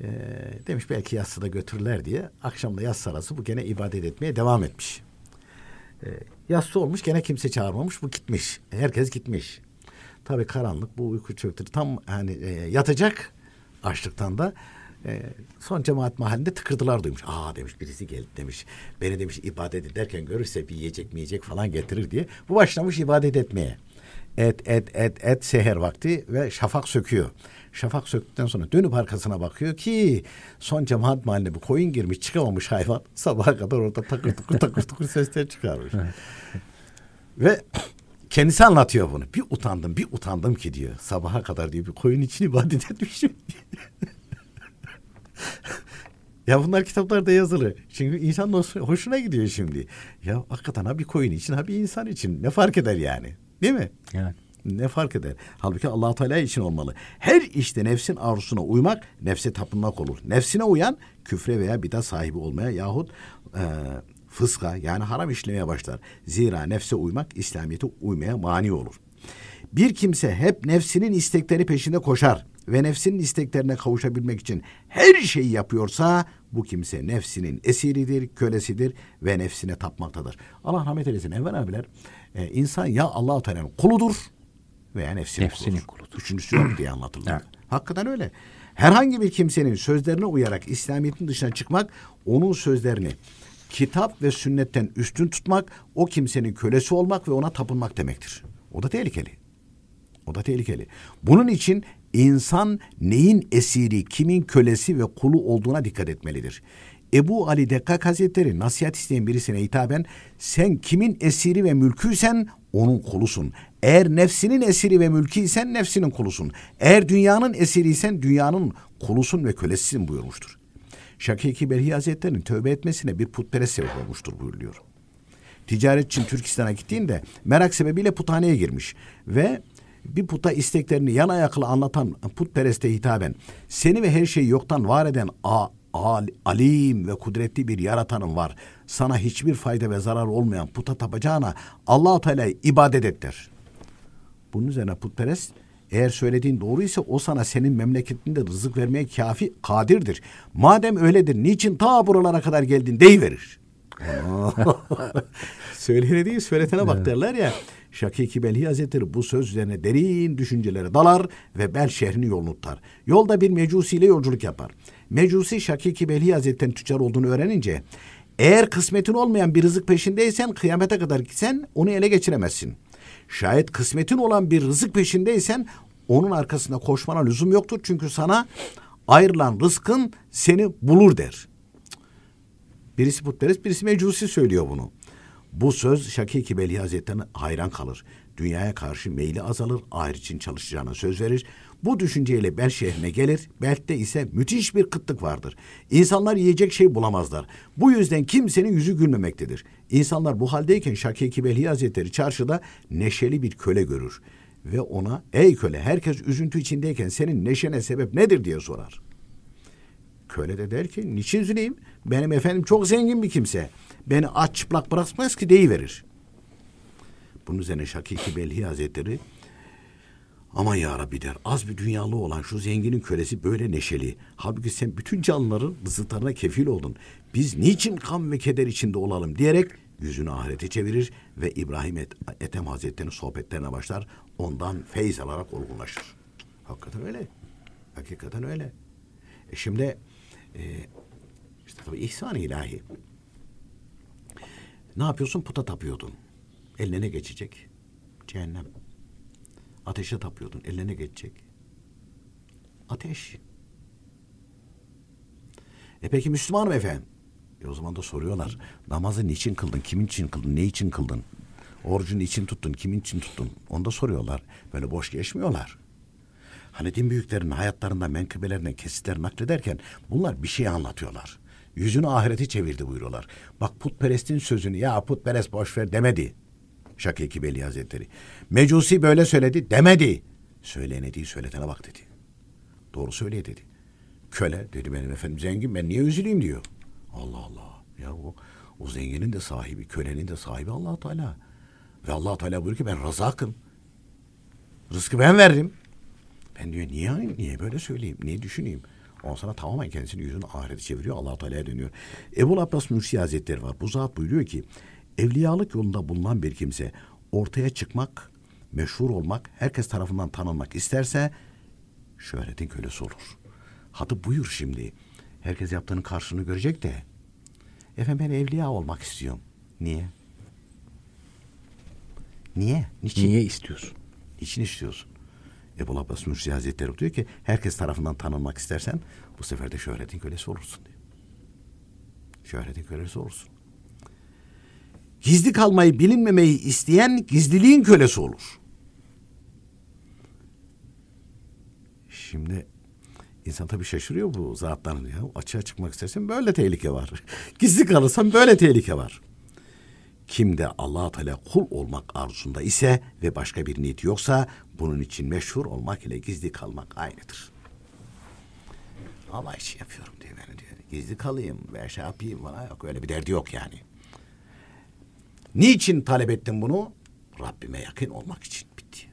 Ee, demiş belki yatsıda götürürler diye akşamda yas sarası bu gene ibadet etmeye devam etmiş. Ee, yassı olmuş gene kimse çağırmamış bu gitmiş. Herkes gitmiş. Tabii karanlık bu uyku çöktür. Tam hani e, yatacak açlıktan da e, son cemaat mahallinde tıkırdılar duymuş. Aa demiş birisi geldi demiş. Beni demiş ibadet ederken görürse bir yiyecek mi yiyecek falan getirir diye. Bu başlamış ibadet etmeye. Et et et et seher vakti ve şafak söküyor. Şafak söktükten sonra dönüp arkasına bakıyor ki son cemaat mahalline bir koyun girmiş çıkamamış hayvan. Sabaha kadar orada takır tukur takır tukur sesler çıkarmış. ve Kendisi anlatıyor bunu. Bir utandım, bir utandım ki diyor. Sabaha kadar diyor bir koyun için ibadet etmişim. ya bunlar kitaplarda yazılı. Çünkü insan hoşuna gidiyor şimdi. Ya hakikaten ha bir koyun için ha bir insan için ne fark eder yani? Değil mi? Evet. Ne fark eder? Halbuki allah Teala için olmalı. Her işte nefsin arzusuna uymak nefse tapınmak olur. Nefsine uyan küfre veya bida sahibi olmaya yahut e, fıska yani haram işlemeye başlar. Zira nefse uymak İslamiyet'e uymaya mani olur. Bir kimse hep nefsinin istekleri peşinde koşar ve nefsinin isteklerine kavuşabilmek için her şeyi yapıyorsa bu kimse nefsinin esiridir, kölesidir ve nefsine tapmaktadır. Allah rahmet eylesin evvel abiler. E, insan ya Allah-u Teala'nın kuludur veya nefsinin, nefsinin kuludur. kuludur. Üçüncüsü yok diye anlatılır. Evet. Hakikaten öyle. Herhangi bir kimsenin sözlerine uyarak İslamiyet'in dışına çıkmak onun sözlerini kitap ve sünnetten üstün tutmak, o kimsenin kölesi olmak ve ona tapınmak demektir. O da tehlikeli. O da tehlikeli. Bunun için insan neyin esiri, kimin kölesi ve kulu olduğuna dikkat etmelidir. Ebu Ali Dekkak Hazretleri nasihat isteyen birisine hitaben sen kimin esiri ve mülküysen onun kulusun. Eğer nefsinin esiri ve mülküysen nefsinin kulusun. Eğer dünyanın esiriysen dünyanın kulusun ve kölesisin buyurmuştur. Şakiki Berhi Hazretleri'nin tövbe etmesine bir putperest sebep olmuştur buyuruyor. Ticaret için Türkistan'a gittiğinde merak sebebiyle puthaneye girmiş ve bir puta isteklerini yan ayakla anlatan putpereste hitaben seni ve her şeyi yoktan var eden a, al, alim ve kudretli bir yaratanın var. Sana hiçbir fayda ve zarar olmayan puta tapacağına Allah-u Teala'ya ibadet et der. Bunun üzerine putperest eğer söylediğin doğru ise o sana senin memleketinde rızık vermeye kafi kadirdir. Madem öyledir niçin ta buralara kadar geldin deyiverir. Söyleyene değil söyletene bak derler ya. Şakiki Belhi Hazretleri bu söz üzerine derin düşüncelere dalar ve Bel şehrini yolunu tutar. Yolda bir mecusi ile yolculuk yapar. Mecusi Şakiki Belhi Hazretleri'nin tüccar olduğunu öğrenince eğer kısmetin olmayan bir rızık peşindeysen kıyamete kadar gitsen onu ele geçiremezsin.'' Şayet kısmetin olan bir rızık peşindeysen onun arkasında koşmana lüzum yoktur. Çünkü sana ayrılan rızkın seni bulur der. Birisi putperest, birisi mecusi söylüyor bunu. Bu söz Şakiki Beli Hazretleri'ne hayran kalır. Dünyaya karşı meyli azalır, ahir için çalışacağına söz verir. Bu düşünceyle Bel şehrine gelir. Belt'te ise müthiş bir kıtlık vardır. İnsanlar yiyecek şey bulamazlar. Bu yüzden kimsenin yüzü gülmemektedir. İnsanlar bu haldeyken Şakiki Belhi Hazretleri çarşıda neşeli bir köle görür ve ona ey köle herkes üzüntü içindeyken senin neşene sebep nedir diye sorar. Köle de der ki niçin üzüleyim? Benim efendim çok zengin bir kimse. Beni aç çıplak bırakmaz ki deyiverir. Bunun üzerine Şakiki Belhi Hazretleri ama ya Rabbi der az bir dünyalı olan şu zenginin kölesi böyle neşeli. Halbuki sen bütün canlıların rızıklarına kefil oldun. Biz niçin kan ve keder içinde olalım diyerek yüzünü ahirete çevirir ve İbrahim Et Ethem Hazretleri'nin sohbetlerine başlar. Ondan feyz alarak olgunlaşır. Hakikaten öyle. Hakikaten öyle. E şimdi e, işte tabii ihsan ilahi. Ne yapıyorsun? Puta tapıyordun. Eline ne geçecek? Cehennem. Ateşe tapıyordun. Eline ne geçecek? Ateş. E peki Müslümanım efendim. E o zaman da soruyorlar. Namazı niçin kıldın? Kimin için kıldın? Ne için kıldın? Orucunu için tuttun? Kimin için tuttun? Onu da soruyorlar. Böyle boş geçmiyorlar. Hani din büyüklerinin hayatlarında menkıbelerinden kesitler naklederken bunlar bir şey anlatıyorlar. Yüzünü ahireti çevirdi buyuruyorlar. Bak putperestin sözünü ya putperest boşver demedi. Şakiki Veli Hazretleri. Mecusi böyle söyledi demedi. Söyleyene değil söyletene bak dedi. Doğru söyleye dedi. Köle dedi benim efendim zengin ben niye üzüleyim diyor. Allah Allah. Ya o o zenginin de sahibi, kölenin de sahibi Allah Teala. Ve Allah Teala buyuruyor ki ben razakım. Rızkı ben verdim. Ben diyor niye niye böyle söyleyeyim? Niye düşüneyim? Ondan sana tamamen kendisini yüzünü ahirete çeviriyor. Allah Teala'ya dönüyor. Ebu Abbas Mürsi Hazretleri var. Bu zat buyuruyor ki evliyalık yolunda bulunan bir kimse ortaya çıkmak, meşhur olmak, herkes tarafından tanınmak isterse şöhretin kölesi olur. Hadi buyur şimdi. Herkes yaptığının karşılığını görecek de. Efendim ben evliya olmak istiyorum. Niye? Niye? Niçin? Niye istiyorsun? Niçin istiyorsun? Ebu Abbas Mürsi Hazretleri diyor ki herkes tarafından tanınmak istersen bu sefer de şöhretin kölesi olursun diyor. Şöhretin kölesi olursun. Gizli kalmayı bilinmemeyi isteyen gizliliğin kölesi olur. Şimdi İnsan tabii şaşırıyor bu zatların ya. Açığa çıkmak istersen böyle tehlike var. Gizli kalırsan böyle tehlike var. Kim de allah Teala kul olmak arzusunda ise ve başka bir niyet yoksa bunun için meşhur olmak ile gizli kalmak aynıdır. Allah için yapıyorum diye beni diyor. Gizli kalayım veya şey yapayım bana yok öyle bir derdi yok yani. Niçin talep ettim bunu? Rabbime yakın olmak için bitti.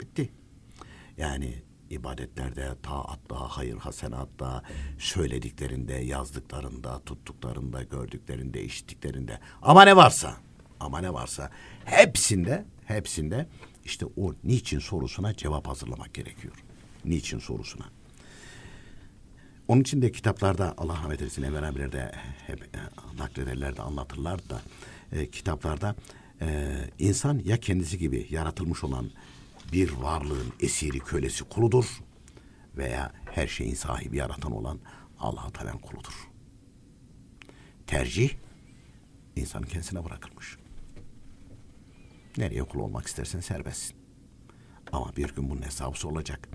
Bitti. Yani ibadetlerde, taatta, hayır hasenatta, söylediklerinde, yazdıklarında, tuttuklarında, gördüklerinde, işittiklerinde ama ne varsa, ama ne varsa hepsinde, hepsinde işte o niçin sorusuna cevap hazırlamak gerekiyor. Niçin sorusuna. Onun için de kitaplarda Allah rahmet eylesin Enver abiler de hep e, naklederler de anlatırlar da e, kitaplarda e, insan ya kendisi gibi yaratılmış olan bir varlığın esiri kölesi kuludur veya her şeyin sahibi yaratan olan Allah'a taben kuludur. Tercih insan kendisine bırakılmış. Nereye kul olmak istersen serbestsin. Ama bir gün bunun hesabı olacak.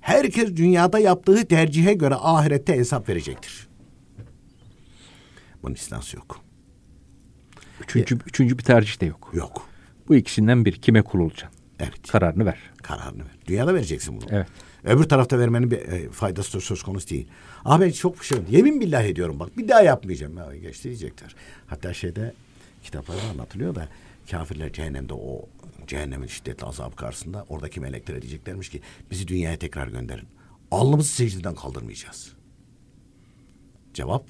Herkes dünyada yaptığı tercihe göre ahirette hesap verecektir. Bunun istansı yok. Üçüncü, e, üçüncü bir tercih de yok. Yok. Bu ikisinden bir kime kul olacaksın? Evet. Kararını ver. Kararını ver. Dünyada vereceksin bunu. Evet. Öbür tarafta vermenin bir e, faydası söz konusu değil. Ah ben çok şey yemin billah ediyorum bak bir daha yapmayacağım. Ya, geçti diyecekler. Hatta şeyde kitaplarda anlatılıyor da kafirler cehennemde o cehennemin şiddetli azabı karşısında oradaki meleklere diyeceklermiş ki bizi dünyaya tekrar gönderin. Alnımızı secdeden kaldırmayacağız. Cevap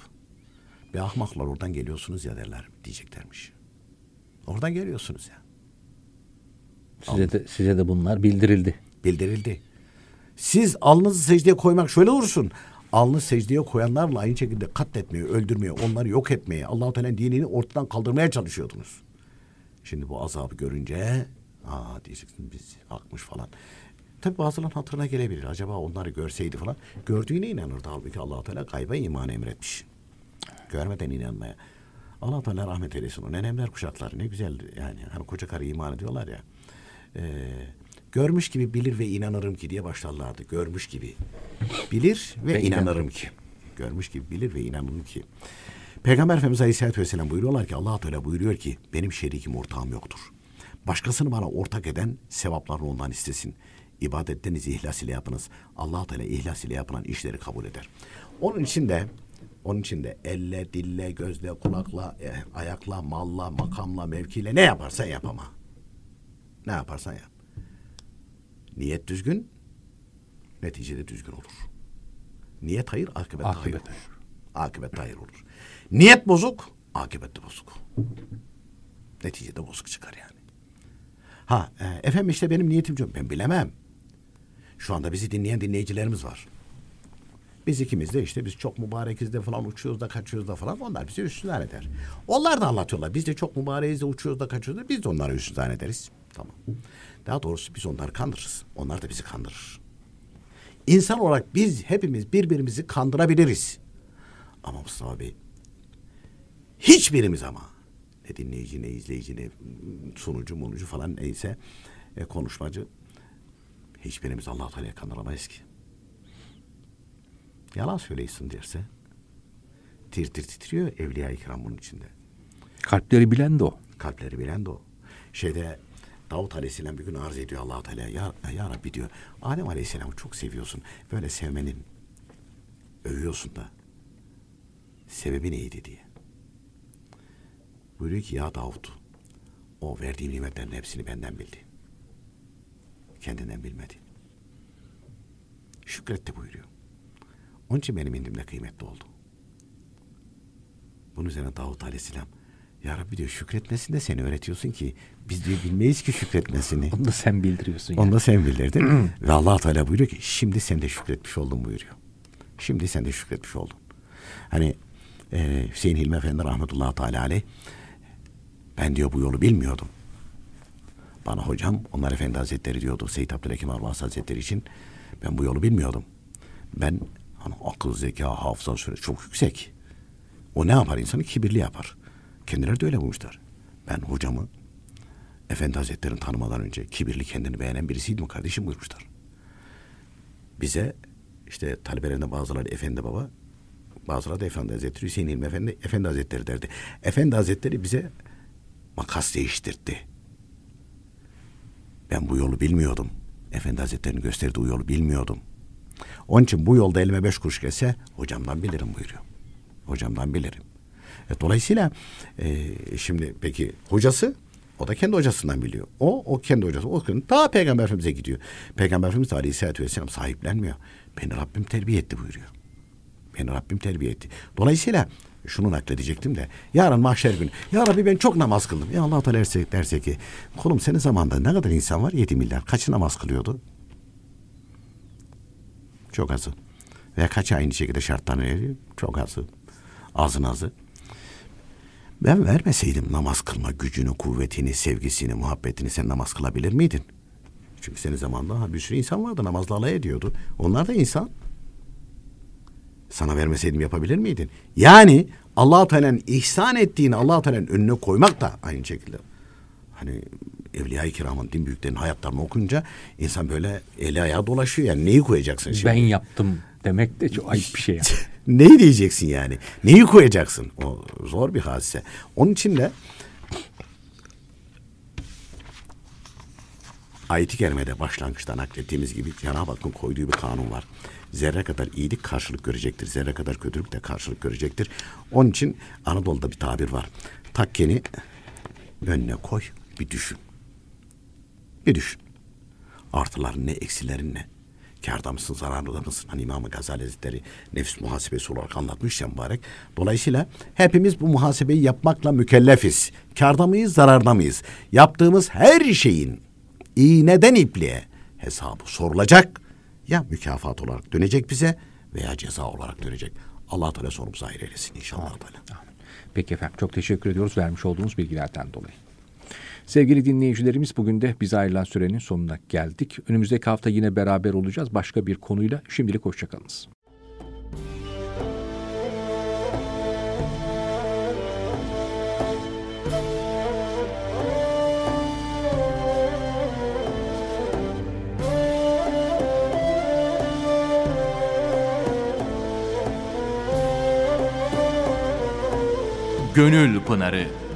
bir ahmaklar oradan geliyorsunuz ya derler diyeceklermiş. Oradan geliyorsunuz ya. Size de, size de bunlar bildirildi. Bildirildi. Siz alnınızı secdeye koymak şöyle olursun. Alnı secdeye koyanlarla aynı şekilde katletmeyi, öldürmeyi, onları yok etmeyi, Allahu Teala'nın dinini ortadan kaldırmaya çalışıyordunuz. Şimdi bu azabı görünce aa diyeceksin biz akmış falan. Tabi bazılarının hatırına gelebilir. Acaba onları görseydi falan. Gördüğüne inanırdı. Halbuki allah Teala gayba iman emretmiş. Görmeden inanmaya. allah Teala rahmet eylesin. O nenemler kuşakları ne güzel yani. Hani koca karı iman ediyorlar ya e, görmüş gibi bilir ve inanırım ki diye başlarlardı. Görmüş gibi bilir ve, ve inanırım, ki. Görmüş gibi bilir ve inanırım ki. Peygamber Efendimiz Aleyhisselatü Vesselam buyuruyorlar ki allah Teala buyuruyor ki benim şerikim ortağım yoktur. Başkasını bana ortak eden sevaplarını ondan istesin. İbadetleriniz ihlas ile yapınız. allah Teala ihlas ile yapılan işleri kabul eder. Onun için de onun için de elle, dille, gözle, kulakla, e, ayakla, malla, makamla, mevkiyle ne yaparsa yapama. Ne yaparsan yap. Niyet düzgün, neticede düzgün olur. Niyet hayır, akıbet, akıbet hayır, hayır Akıbet hayır olur. Niyet bozuk, akıbet de bozuk. Neticede bozuk çıkar yani. Ha, e, efendim işte benim niyetim çok. Ben bilemem. Şu anda bizi dinleyen dinleyicilerimiz var. Biz ikimiz de işte biz çok mübarekiz de falan uçuyoruz da kaçıyoruz da falan. Onlar bizi üstünden eder. Onlar da anlatıyorlar. Biz de çok mübarekiz de uçuyoruz da kaçıyoruz da biz de onlara üstünden ederiz. Tamam. Daha doğrusu biz onları kandırırız. Onlar da bizi kandırır. İnsan olarak biz hepimiz birbirimizi kandırabiliriz. Ama Mustafa Bey hiçbirimiz ama ne dinleyici ne izleyici ne sunucu munucu falan neyse e, konuşmacı hiçbirimiz Allah-u Teala'ya kandıramayız ki. Yalan söyleysin derse tir tir titriyor evliya-i kiram bunun içinde. Kalpleri bilen de o. Kalpleri bilen de o. Şeyde Davut Aleyhisselam bir gün arz ediyor Allahu Teala ya, ya Rabbi diyor. Adem Aleyhisselam'ı çok seviyorsun. Böyle sevmenin övüyorsun da sebebi neydi diye. Buyuruyor ki ya Davut o verdiğim nimetlerin hepsini benden bildi. Kendinden bilmedi. Şükretti buyuruyor. Onun için benim indimde kıymetli oldu. Bunun üzerine Davut Aleyhisselam ya Rabbi diyor şükretmesini de seni öğretiyorsun ki biz diyor bilmeyiz ki şükretmesini. Onu da sen bildiriyorsun. Yani. Onu da sen bildirdin. Hmm. Ve allah Teala buyuruyor ki şimdi sen de şükretmiş oldun buyuruyor. Şimdi sen de şükretmiş oldun. Hani e, Hüseyin Hilmi Efendi rahmetullahi teala aleyh ben diyor bu yolu bilmiyordum. Bana hocam onlar efendi hazretleri diyordu Seyyid Abdülhakim Arvas hazretleri için ben bu yolu bilmiyordum. Ben hani akıl, zeka, hafıza süresi çok yüksek. O ne yapar insanı? Kibirli yapar. Kendileri de öyle bulmuşlar. Ben hocamı Efendi Hazretleri'ni tanımadan önce kibirli kendini beğenen birisiydim kardeşim buyurmuşlar. Bize işte talebelerinde bazıları Efendi Baba, bazıları da Efendi Hazretleri, Hüseyin İlmi Efendi, Efendi Hazretleri derdi. Efendi Hazretleri bize makas değiştirdi. Ben bu yolu bilmiyordum. Efendi Hazretleri'nin gösterdiği yolu bilmiyordum. Onun için bu yolda elime beş kuruş gelse hocamdan bilirim buyuruyor. Hocamdan bilirim. E, dolayısıyla e, şimdi peki hocası o da kendi hocasından biliyor. O, o kendi hocası. O daha Peygamber Efendimiz'e gidiyor. Peygamber Efendimiz Aleyhisselatü Vesselam sahiplenmiyor. Beni Rabbim terbiye etti buyuruyor. Beni Rabbim terbiye etti. Dolayısıyla şunu nakledecektim de yarın mahşer günü ya Rabbi ben çok namaz kıldım. Ya Allah Teala derse, derse ki kulum senin zamanda ne kadar insan var? 7 milyar. kaç namaz kılıyordu? Çok azı. Ve kaçı aynı şekilde şartlarını veriyor? Çok azı. Azın azı. Ben vermeseydim namaz kılma gücünü, kuvvetini, sevgisini, muhabbetini sen namaz kılabilir miydin? Çünkü senin zamanında bir sürü insan vardı namazla alay ediyordu. Onlar da insan. Sana vermeseydim yapabilir miydin? Yani Allah Teala'nın ihsan ettiğini Allah Teala'nın önüne koymak da aynı şekilde. Hani Evliya-i Kiram'ın din büyüklerinin hayatlarını okunca insan böyle eli ayağı dolaşıyor. Yani neyi koyacaksın şimdi? Ben yaptım demek de çok ayıp bir şey. Yani. Neyi diyeceksin yani? Neyi koyacaksın? O zor bir hadise. Onun için de ayet-i kerimede başlangıçta naklettiğimiz gibi Cenab-ı Hakk'ın koyduğu bir kanun var. Zerre kadar iyilik karşılık görecektir. Zerre kadar kötülük de karşılık görecektir. Onun için Anadolu'da bir tabir var. Takkeni önüne koy bir düşün. Bir düşün. Artıların ne eksilerin ne. Karda mısın, zararlı mısın? Hani İmam-ı Gazali Hazretleri nefis muhasebesi olarak anlatmış ya mübarek. Dolayısıyla hepimiz bu muhasebeyi yapmakla mükellefiz. Karda mıyız, zararda mıyız? Yaptığımız her şeyin iğneden ipliğe hesabı sorulacak. Ya mükafat olarak dönecek bize veya ceza olarak dönecek. Allah Teala sorumuzu hayır eylesin inşallah. Amin. Peki efendim çok teşekkür ediyoruz vermiş olduğunuz bilgilerden dolayı. Sevgili dinleyicilerimiz bugün de bize ayrılan sürenin sonuna geldik. Önümüzdeki hafta yine beraber olacağız başka bir konuyla. Şimdilik hoşçakalınız. Gönül Pınarı